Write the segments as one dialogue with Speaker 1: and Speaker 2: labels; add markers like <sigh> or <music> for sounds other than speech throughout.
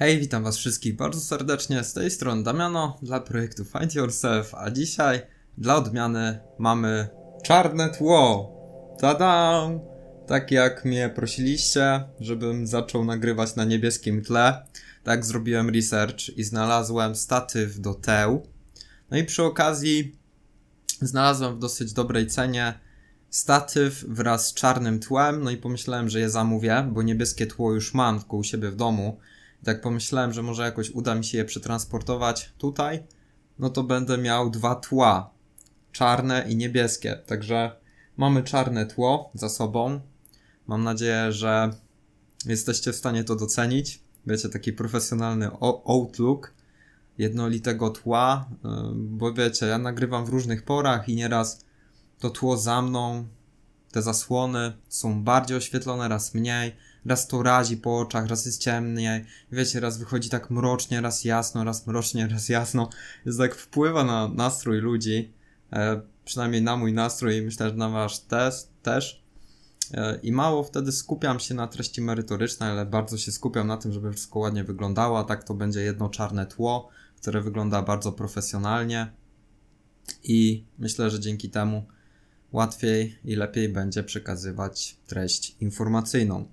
Speaker 1: Hej, witam was wszystkich bardzo serdecznie, z tej strony Damiano dla projektu Find Yourself, a dzisiaj dla odmiany mamy czarne tło. Tada! Tak jak mnie prosiliście, żebym zaczął nagrywać na niebieskim tle, tak zrobiłem research i znalazłem statyw do teł. No i przy okazji znalazłem w dosyć dobrej cenie statyw wraz z czarnym tłem, no i pomyślałem, że je zamówię, bo niebieskie tło już mam tylko u siebie w domu tak pomyślałem, że może jakoś uda mi się je przetransportować tutaj, no to będę miał dwa tła, czarne i niebieskie. Także mamy czarne tło za sobą. Mam nadzieję, że jesteście w stanie to docenić. Wiecie, taki profesjonalny outlook jednolitego tła, y, bo wiecie, ja nagrywam w różnych porach i nieraz to tło za mną, te zasłony są bardziej oświetlone, raz mniej raz to razi po oczach, raz jest ciemnie, wiecie, raz wychodzi tak mrocznie, raz jasno, raz mrocznie, raz jasno. Jest tak wpływa na nastrój ludzi, e, przynajmniej na mój nastrój i myślę, że na wasz test też. E, I mało wtedy skupiam się na treści merytorycznej, ale bardzo się skupiam na tym, żeby wszystko ładnie wyglądało, a tak to będzie jedno czarne tło, które wygląda bardzo profesjonalnie. I myślę, że dzięki temu łatwiej i lepiej będzie przekazywać treść informacyjną.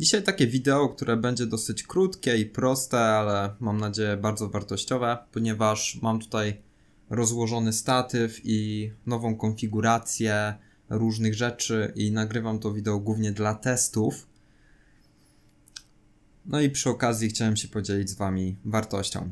Speaker 1: Dzisiaj takie wideo, które będzie dosyć krótkie i proste, ale mam nadzieję bardzo wartościowe, ponieważ mam tutaj rozłożony statyw i nową konfigurację różnych rzeczy i nagrywam to wideo głównie dla testów. No i przy okazji chciałem się podzielić z Wami wartością.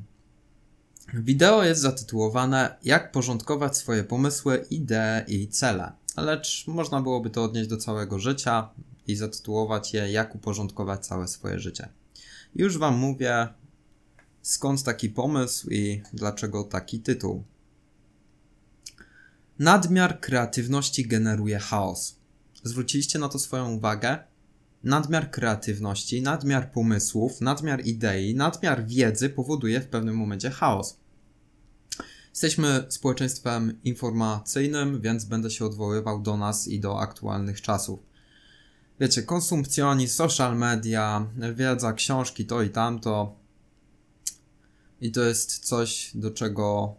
Speaker 1: Wideo jest zatytułowane Jak porządkować swoje pomysły, idee i cele lecz można byłoby to odnieść do całego życia i zatytułować je Jak uporządkować całe swoje życie. Już Wam mówię, skąd taki pomysł i dlaczego taki tytuł. Nadmiar kreatywności generuje chaos. Zwróciliście na to swoją uwagę? Nadmiar kreatywności, nadmiar pomysłów, nadmiar idei, nadmiar wiedzy powoduje w pewnym momencie chaos. Jesteśmy społeczeństwem informacyjnym, więc będę się odwoływał do nas i do aktualnych czasów. Wiecie, konsumpcjonizm, social media, wiedza, książki, to i tamto. I to jest coś, do czego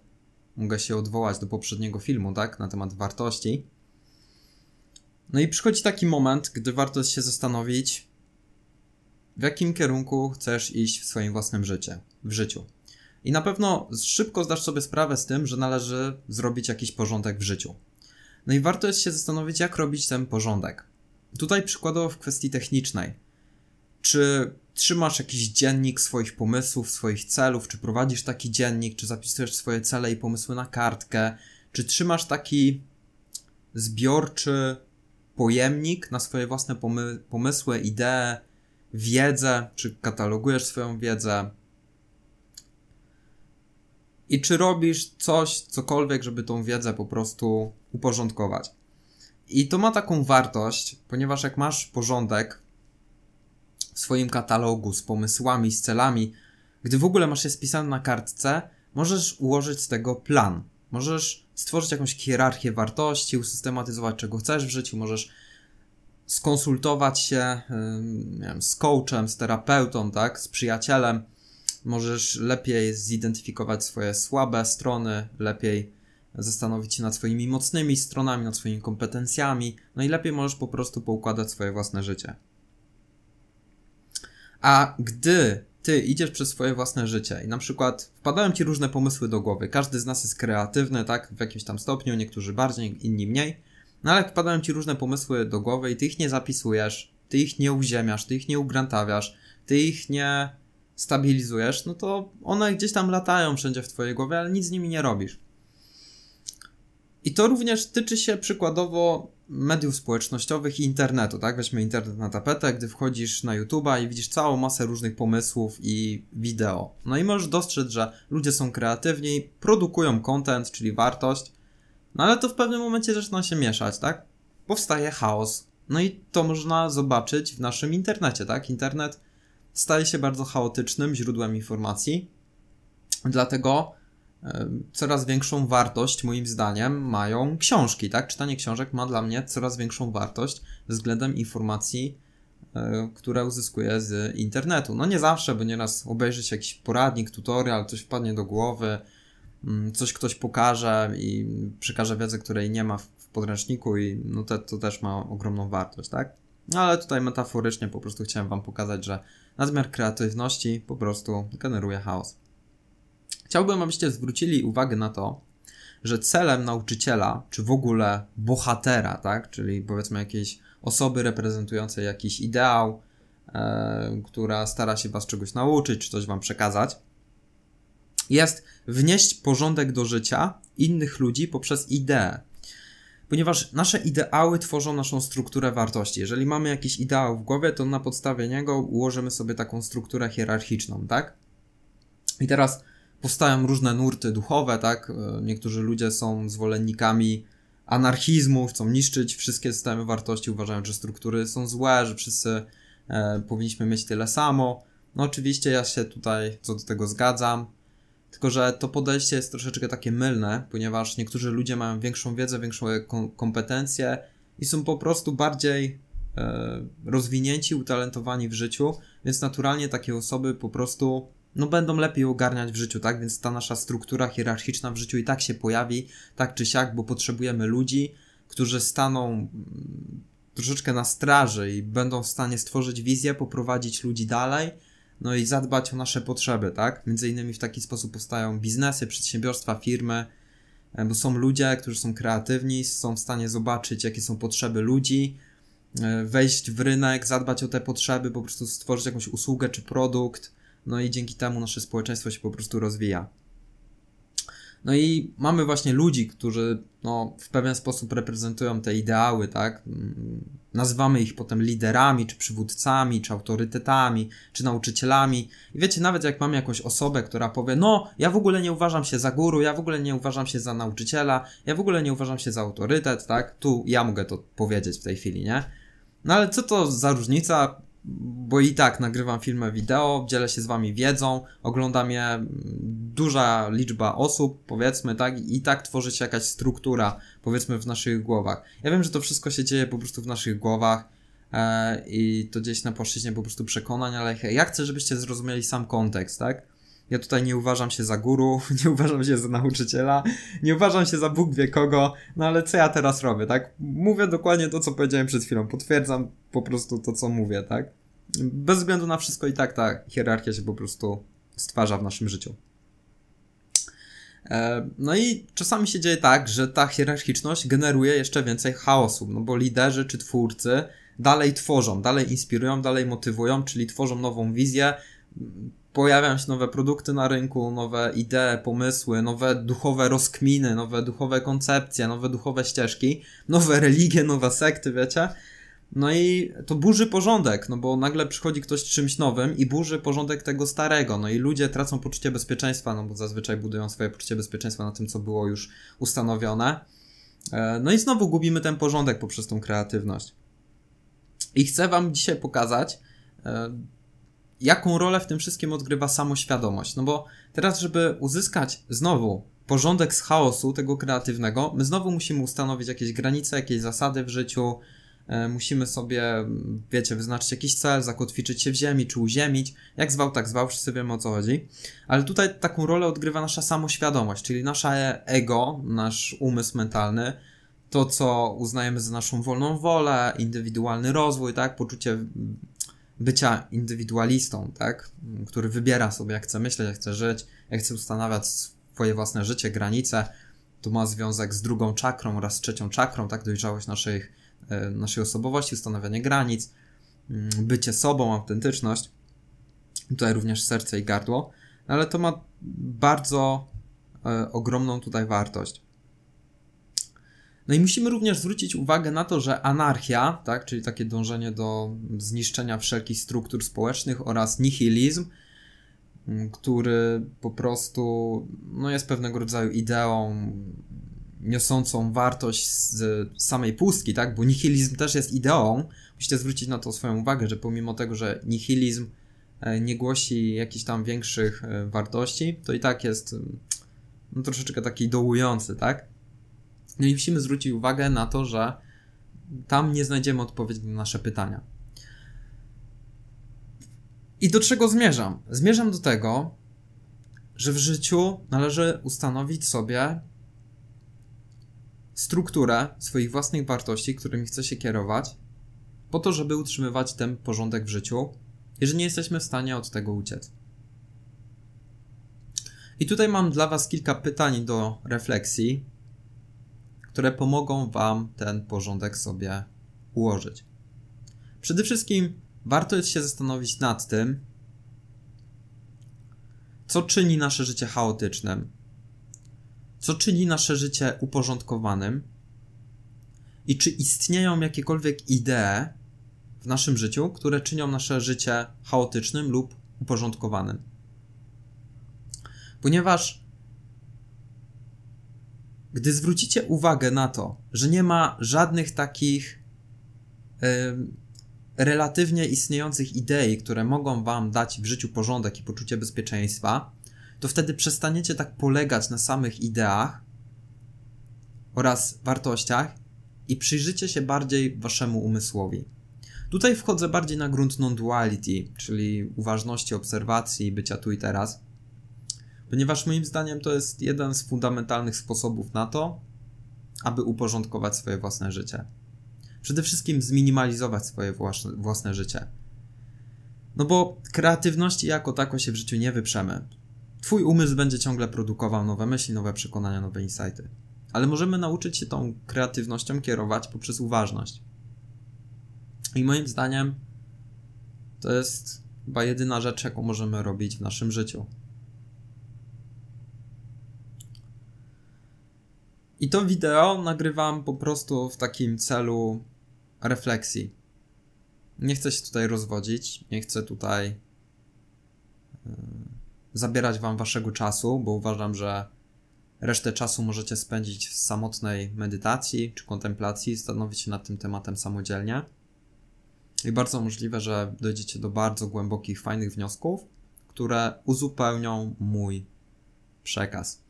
Speaker 1: mogę się odwołać do poprzedniego filmu, tak? Na temat wartości. No i przychodzi taki moment, gdy warto się zastanowić, w jakim kierunku chcesz iść w swoim własnym życiu, w życiu i na pewno szybko zdasz sobie sprawę z tym, że należy zrobić jakiś porządek w życiu. No i warto jest się zastanowić, jak robić ten porządek. Tutaj przykładowo w kwestii technicznej. Czy trzymasz jakiś dziennik swoich pomysłów, swoich celów, czy prowadzisz taki dziennik, czy zapisujesz swoje cele i pomysły na kartkę, czy trzymasz taki zbiorczy pojemnik na swoje własne pomysły, idee, wiedzę, czy katalogujesz swoją wiedzę, i czy robisz coś, cokolwiek, żeby tą wiedzę po prostu uporządkować. I to ma taką wartość, ponieważ jak masz porządek w swoim katalogu z pomysłami, z celami, gdy w ogóle masz je spisane na kartce, możesz ułożyć z tego plan. Możesz stworzyć jakąś hierarchię wartości, usystematyzować czego chcesz w życiu, możesz skonsultować się wiem, z coachem, z terapeutą, tak, z przyjacielem, możesz lepiej zidentyfikować swoje słabe strony, lepiej zastanowić się nad swoimi mocnymi stronami, nad swoimi kompetencjami, no i lepiej możesz po prostu poukładać swoje własne życie. A gdy ty idziesz przez swoje własne życie i na przykład wpadają ci różne pomysły do głowy, każdy z nas jest kreatywny, tak, w jakimś tam stopniu, niektórzy bardziej, inni mniej, no ale wpadają ci różne pomysły do głowy i ty ich nie zapisujesz, ty ich nie uziemiasz, ty ich nie ugrantawiasz, ty ich nie stabilizujesz, no to one gdzieś tam latają wszędzie w twojej głowie, ale nic z nimi nie robisz. I to również tyczy się przykładowo mediów społecznościowych i internetu, tak? Weźmy internet na tapetę, gdy wchodzisz na YouTube'a i widzisz całą masę różnych pomysłów i wideo. No i możesz dostrzec, że ludzie są kreatywni, produkują content, czyli wartość, no ale to w pewnym momencie zaczyna się mieszać, tak? Powstaje chaos. No i to można zobaczyć w naszym internecie, tak? Internet staje się bardzo chaotycznym źródłem informacji. Dlatego e, coraz większą wartość, moim zdaniem, mają książki, tak? Czytanie książek ma dla mnie coraz większą wartość względem informacji, e, które uzyskuję z internetu. No nie zawsze, bo nieraz obejrzy się jakiś poradnik, tutorial, coś wpadnie do głowy, mm, coś ktoś pokaże i przekaże wiedzę, której nie ma w podręczniku i no to, to też ma ogromną wartość, tak? No ale tutaj metaforycznie po prostu chciałem wam pokazać, że nadmiar kreatywności po prostu generuje chaos. Chciałbym, abyście zwrócili uwagę na to, że celem nauczyciela, czy w ogóle bohatera, tak, czyli powiedzmy jakiejś osoby reprezentującej jakiś ideał, e, która stara się was czegoś nauczyć, czy coś wam przekazać, jest wnieść porządek do życia innych ludzi poprzez ideę ponieważ nasze ideały tworzą naszą strukturę wartości. Jeżeli mamy jakiś ideał w głowie, to na podstawie niego ułożymy sobie taką strukturę hierarchiczną, tak? I teraz powstają różne nurty duchowe, tak? E, niektórzy ludzie są zwolennikami anarchizmu, chcą niszczyć wszystkie systemy wartości, uważają, że struktury są złe, że wszyscy e, powinniśmy mieć tyle samo. No oczywiście ja się tutaj co do tego zgadzam. Tylko, że to podejście jest troszeczkę takie mylne, ponieważ niektórzy ludzie mają większą wiedzę, większą kompetencje i są po prostu bardziej e, rozwinięci, utalentowani w życiu, więc naturalnie takie osoby po prostu no, będą lepiej ogarniać w życiu, tak? Więc ta nasza struktura hierarchiczna w życiu i tak się pojawi, tak czy siak, bo potrzebujemy ludzi, którzy staną mm, troszeczkę na straży i będą w stanie stworzyć wizję, poprowadzić ludzi dalej no i zadbać o nasze potrzeby, tak? Między innymi w taki sposób powstają biznesy, przedsiębiorstwa, firmy, e, bo są ludzie, którzy są kreatywni, są w stanie zobaczyć, jakie są potrzeby ludzi, e, wejść w rynek, zadbać o te potrzeby, po prostu stworzyć jakąś usługę czy produkt, no i dzięki temu nasze społeczeństwo się po prostu rozwija. No i mamy właśnie ludzi, którzy no, w pewien sposób reprezentują te ideały, tak? Nazywamy ich potem liderami, czy przywódcami, czy autorytetami, czy nauczycielami. I wiecie, nawet jak mam jakąś osobę, która powie, no, ja w ogóle nie uważam się za guru, ja w ogóle nie uważam się za nauczyciela, ja w ogóle nie uważam się za autorytet, tak? Tu ja mogę to powiedzieć w tej chwili, nie? No ale co to za różnica? Bo i tak nagrywam filmy wideo, dzielę się z wami wiedzą, oglądam je duża liczba osób, powiedzmy, tak, i tak tworzy się jakaś struktura, powiedzmy, w naszych głowach. Ja wiem, że to wszystko się dzieje po prostu w naszych głowach e, i to gdzieś na płaszczyźnie po prostu przekonań, ale ja chcę, żebyście zrozumieli sam kontekst, tak? Ja tutaj nie uważam się za guru, <laughs> nie uważam się za nauczyciela, nie uważam się za Bóg wie kogo, no ale co ja teraz robię, tak? Mówię dokładnie to, co powiedziałem przed chwilą, potwierdzam po prostu to, co mówię, tak? Bez względu na wszystko i tak ta hierarchia się po prostu stwarza w naszym życiu. E, no i czasami się dzieje tak, że ta hierarchiczność generuje jeszcze więcej chaosu, no bo liderzy czy twórcy dalej tworzą, dalej inspirują, dalej motywują, czyli tworzą nową wizję, pojawiają się nowe produkty na rynku, nowe idee, pomysły, nowe duchowe rozkminy, nowe duchowe koncepcje, nowe duchowe ścieżki, nowe religie, nowe sekty, wiecie? No i to burzy porządek, no bo nagle przychodzi ktoś czymś nowym i burzy porządek tego starego, no i ludzie tracą poczucie bezpieczeństwa, no bo zazwyczaj budują swoje poczucie bezpieczeństwa na tym, co było już ustanowione. E, no i znowu gubimy ten porządek poprzez tą kreatywność. I chcę Wam dzisiaj pokazać, e, jaką rolę w tym wszystkim odgrywa samoświadomość. No bo teraz, żeby uzyskać znowu porządek z chaosu, tego kreatywnego, my znowu musimy ustanowić jakieś granice, jakieś zasady w życiu, E, musimy sobie, mm, wiecie, wyznaczyć jakiś cel, zakotwiczyć się w ziemi czy uziemić. Jak zwał, tak zwał, wszyscy wiemy o co chodzi. Ale tutaj taką rolę odgrywa nasza samoświadomość, czyli nasze ego, nasz umysł mentalny, to co uznajemy za naszą wolną wolę, indywidualny rozwój, tak, poczucie bycia indywidualistą, tak, który wybiera sobie jak chce myśleć, jak chce żyć, jak chce ustanawiać swoje własne życie, granice. To ma związek z drugą czakrą oraz trzecią czakrą, tak, dojrzałość naszych E, naszej osobowości, ustanawianie granic, mm, bycie sobą, autentyczność. Tutaj również serce i gardło, ale to ma bardzo e, ogromną tutaj wartość. No i musimy również zwrócić uwagę na to, że anarchia, tak, czyli takie dążenie do zniszczenia wszelkich struktur społecznych oraz nihilizm, mm, który po prostu no, jest pewnego rodzaju ideą niosącą wartość z samej pustki, tak? Bo nihilizm też jest ideą. Musicie zwrócić na to swoją uwagę, że pomimo tego, że nihilizm e, nie głosi jakichś tam większych e, wartości, to i tak jest mm, no, troszeczkę taki dołujący, tak? No i musimy zwrócić uwagę na to, że tam nie znajdziemy odpowiedzi na nasze pytania. I do czego zmierzam? Zmierzam do tego, że w życiu należy ustanowić sobie strukturę swoich własnych wartości, którymi chce się kierować, po to, żeby utrzymywać ten porządek w życiu, jeżeli nie jesteśmy w stanie od tego uciec. I tutaj mam dla Was kilka pytań do refleksji, które pomogą Wam ten porządek sobie ułożyć. Przede wszystkim warto jest się zastanowić nad tym, co czyni nasze życie chaotycznym, co czyni nasze życie uporządkowanym? I czy istnieją jakiekolwiek idee w naszym życiu, które czynią nasze życie chaotycznym lub uporządkowanym? Ponieważ gdy zwrócicie uwagę na to, że nie ma żadnych takich yy, relatywnie istniejących idei, które mogą Wam dać w życiu porządek i poczucie bezpieczeństwa, to wtedy przestaniecie tak polegać na samych ideach oraz wartościach i przyjrzycie się bardziej waszemu umysłowi. Tutaj wchodzę bardziej na grunt non-duality, czyli uważności, obserwacji, bycia tu i teraz, ponieważ moim zdaniem to jest jeden z fundamentalnych sposobów na to, aby uporządkować swoje własne życie. Przede wszystkim zminimalizować swoje własne, własne życie. No bo kreatywności jako tako się w życiu nie wyprzemy. Twój umysł będzie ciągle produkował nowe myśli, nowe przekonania, nowe insighty. Ale możemy nauczyć się tą kreatywnością kierować poprzez uważność. I moim zdaniem to jest chyba jedyna rzecz, jaką możemy robić w naszym życiu. I to wideo nagrywam po prostu w takim celu refleksji. Nie chcę się tutaj rozwodzić, nie chcę tutaj yy, zabierać wam waszego czasu, bo uważam, że resztę czasu możecie spędzić w samotnej medytacji czy kontemplacji, stanowić się nad tym tematem samodzielnie. I bardzo możliwe, że dojdziecie do bardzo głębokich, fajnych wniosków, które uzupełnią mój przekaz.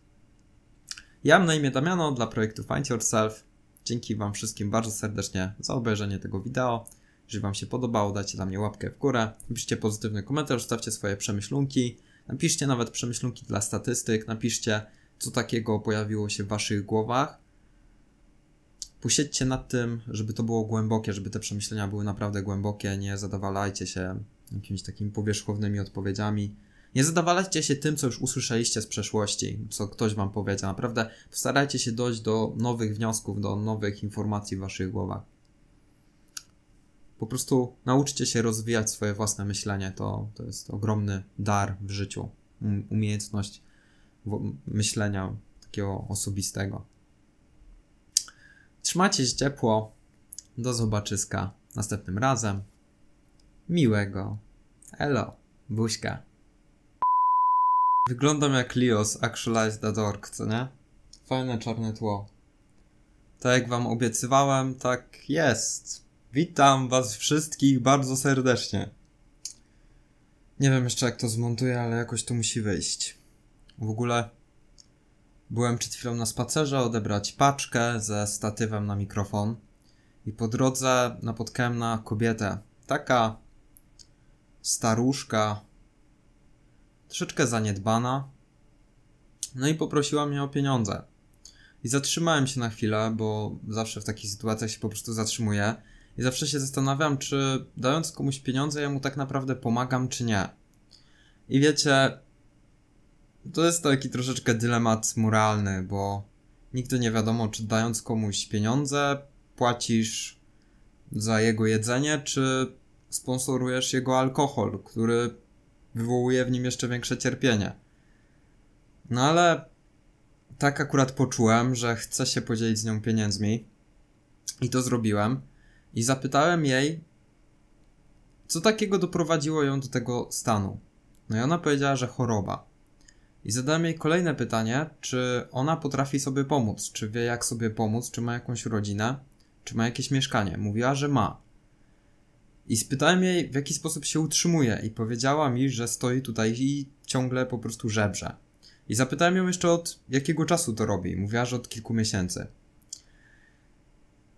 Speaker 1: Ja mam na imię Damiano dla projektu Find Yourself. Dzięki Wam wszystkim bardzo serdecznie za obejrzenie tego wideo. Jeżeli Wam się podobało, dajcie dla mnie łapkę w górę, piszcie pozytywny komentarz, stawcie swoje przemyślunki. Napiszcie nawet przemyślunki dla statystyk, napiszcie, co takiego pojawiło się w waszych głowach. Posiedźcie nad tym, żeby to było głębokie, żeby te przemyślenia były naprawdę głębokie. Nie zadawalajcie się jakimiś takimi powierzchownymi odpowiedziami. Nie zadawalajcie się tym, co już usłyszeliście z przeszłości, co ktoś wam powiedział. Naprawdę starajcie się dojść do nowych wniosków, do nowych informacji w waszych głowach. Po prostu nauczcie się rozwijać swoje własne myślenie. To, to jest ogromny dar w życiu, um, umiejętność myślenia takiego osobistego. Trzymajcie się ciepło. Do zobaczyska następnym razem. Miłego. Elo. Buźka. Wyglądam jak Leo z Actualize the Dork, co nie? Fajne czarne tło. Tak jak wam obiecywałem, tak jest. Witam Was wszystkich bardzo serdecznie. Nie wiem jeszcze jak to zmontuję, ale jakoś to musi wyjść. W ogóle byłem przed chwilą na spacerze odebrać paczkę ze statywem na mikrofon i po drodze napotkałem na kobietę. Taka staruszka, troszeczkę zaniedbana. No i poprosiła mnie o pieniądze. I zatrzymałem się na chwilę, bo zawsze w takich sytuacjach się po prostu zatrzymuję i zawsze się zastanawiam, czy dając komuś pieniądze, ja mu tak naprawdę pomagam, czy nie. I wiecie, to jest taki troszeczkę dylemat moralny, bo nigdy nie wiadomo, czy dając komuś pieniądze, płacisz za jego jedzenie, czy sponsorujesz jego alkohol, który wywołuje w nim jeszcze większe cierpienie. No ale tak akurat poczułem, że chcę się podzielić z nią pieniędzmi i to zrobiłem i zapytałem jej, co takiego doprowadziło ją do tego stanu. No i ona powiedziała, że choroba. I zadałem jej kolejne pytanie, czy ona potrafi sobie pomóc, czy wie jak sobie pomóc, czy ma jakąś rodzinę, czy ma jakieś mieszkanie. Mówiła, że ma. I spytałem jej, w jaki sposób się utrzymuje, i powiedziała mi, że stoi tutaj i ciągle po prostu żebrze. I zapytałem ją jeszcze od jakiego czasu to robi. Mówiła, że od kilku miesięcy.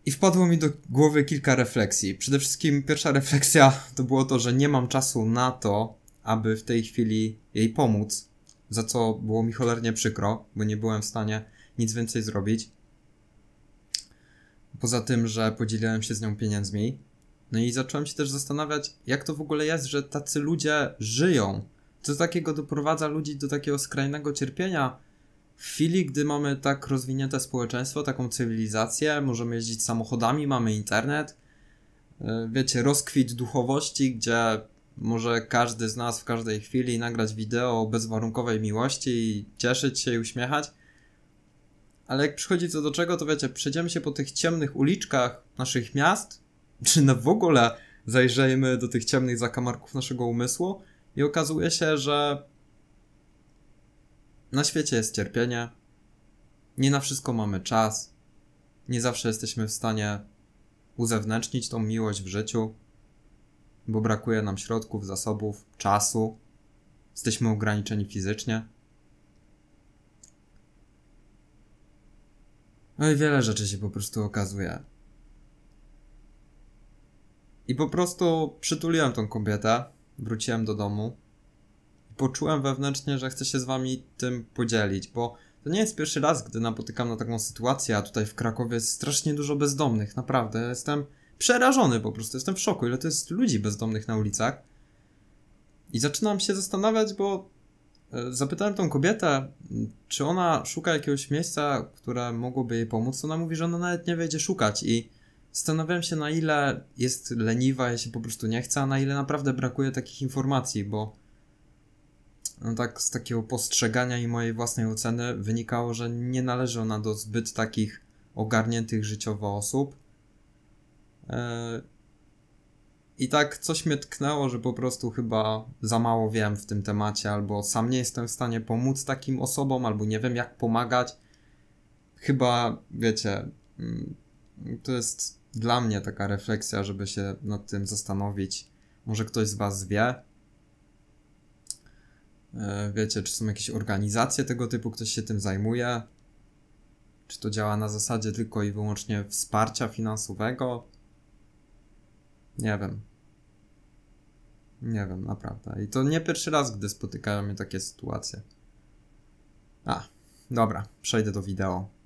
Speaker 1: I wpadło mi do głowy kilka refleksji. Przede wszystkim pierwsza refleksja to było to, że nie mam czasu na to, aby w tej chwili jej pomóc, za co było mi cholernie przykro, bo nie byłem w stanie nic więcej zrobić. Poza tym, że podzieliłem się z nią pieniędzmi. No i zacząłem się też zastanawiać, jak to w ogóle jest, że tacy ludzie żyją. Co takiego doprowadza ludzi do takiego skrajnego cierpienia, w chwili, gdy mamy tak rozwinięte społeczeństwo, taką cywilizację, możemy jeździć samochodami, mamy internet, e, wiecie, rozkwit duchowości, gdzie może każdy z nas w każdej chwili nagrać wideo o bezwarunkowej miłości i cieszyć się i uśmiechać. Ale jak przychodzi co do czego, to wiecie, przejdziemy się po tych ciemnych uliczkach naszych miast, <laughs> czy na w ogóle zajrzejmy do tych ciemnych zakamarków naszego umysłu i okazuje się, że na świecie jest cierpienie, nie na wszystko mamy czas, nie zawsze jesteśmy w stanie uzewnętrznić tą miłość w życiu, bo brakuje nam środków, zasobów, czasu, jesteśmy ograniczeni fizycznie. No i wiele rzeczy się po prostu okazuje. I po prostu przytuliłem tą kobietę, wróciłem do domu, poczułem wewnętrznie, że chcę się z wami tym podzielić, bo to nie jest pierwszy raz, gdy napotykam na taką sytuację, a tutaj w Krakowie jest strasznie dużo bezdomnych, naprawdę. Jestem przerażony po prostu, jestem w szoku, ile to jest ludzi bezdomnych na ulicach. I zaczynam się zastanawiać, bo e, zapytałem tą kobietę, czy ona szuka jakiegoś miejsca, które mogłoby jej pomóc. Ona mówi, że ona nawet nie wejdzie szukać i zastanawiam się, na ile jest leniwa, ja się po prostu nie chce, a na ile naprawdę brakuje takich informacji, bo no tak z takiego postrzegania i mojej własnej oceny wynikało, że nie należy ona do zbyt takich ogarniętych życiowo osób. E, I tak coś mnie tknęło, że po prostu chyba za mało wiem w tym temacie, albo sam nie jestem w stanie pomóc takim osobom, albo nie wiem jak pomagać. Chyba, wiecie, mm, to jest dla mnie taka refleksja, żeby się nad tym zastanowić. Może ktoś z Was wie, E, wiecie, czy są jakieś organizacje tego typu, ktoś się tym zajmuje? Czy to działa na zasadzie tylko i wyłącznie wsparcia finansowego? Nie wiem. Nie wiem, naprawdę. I to nie pierwszy raz, gdy spotykają mnie takie sytuacje. A, dobra, przejdę do wideo.